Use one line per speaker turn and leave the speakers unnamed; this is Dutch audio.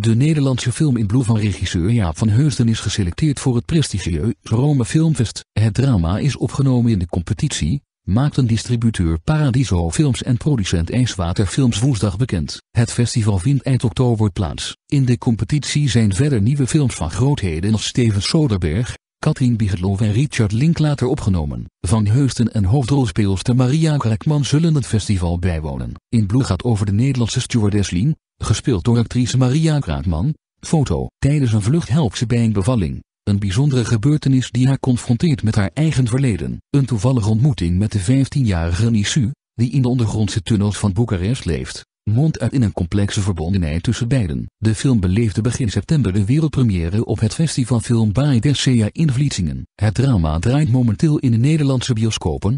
De Nederlandse film in Blue van regisseur Jaap van Heusden is geselecteerd voor het prestigieuze Rome Filmfest. Het drama is opgenomen in de competitie, maakten distributeur Paradiso Films en producent IJswater Films woensdag bekend. Het festival vindt eind oktober plaats. In de competitie zijn verder nieuwe films van grootheden als Steven Soderbergh, Katrien Bigelow en Richard Linklater opgenomen. Van Heusden en hoofdrolspeelster Maria Kraakman zullen het festival bijwonen. In Blue gaat over de Nederlandse stewardess Lien, gespeeld door actrice Maria Krakman. Foto. Tijdens een vlucht helpt ze bij een bevalling. Een bijzondere gebeurtenis die haar confronteert met haar eigen verleden. Een toevallige ontmoeting met de 15-jarige Nisu, die in de ondergrondse tunnels van Boekarest leeft mond uit in een complexe verbondenheid tussen beiden. De film beleefde begin september de wereldpremière op het festivalfilm Baai Desea in Vlietingen. Het drama draait momenteel in de Nederlandse bioscopen,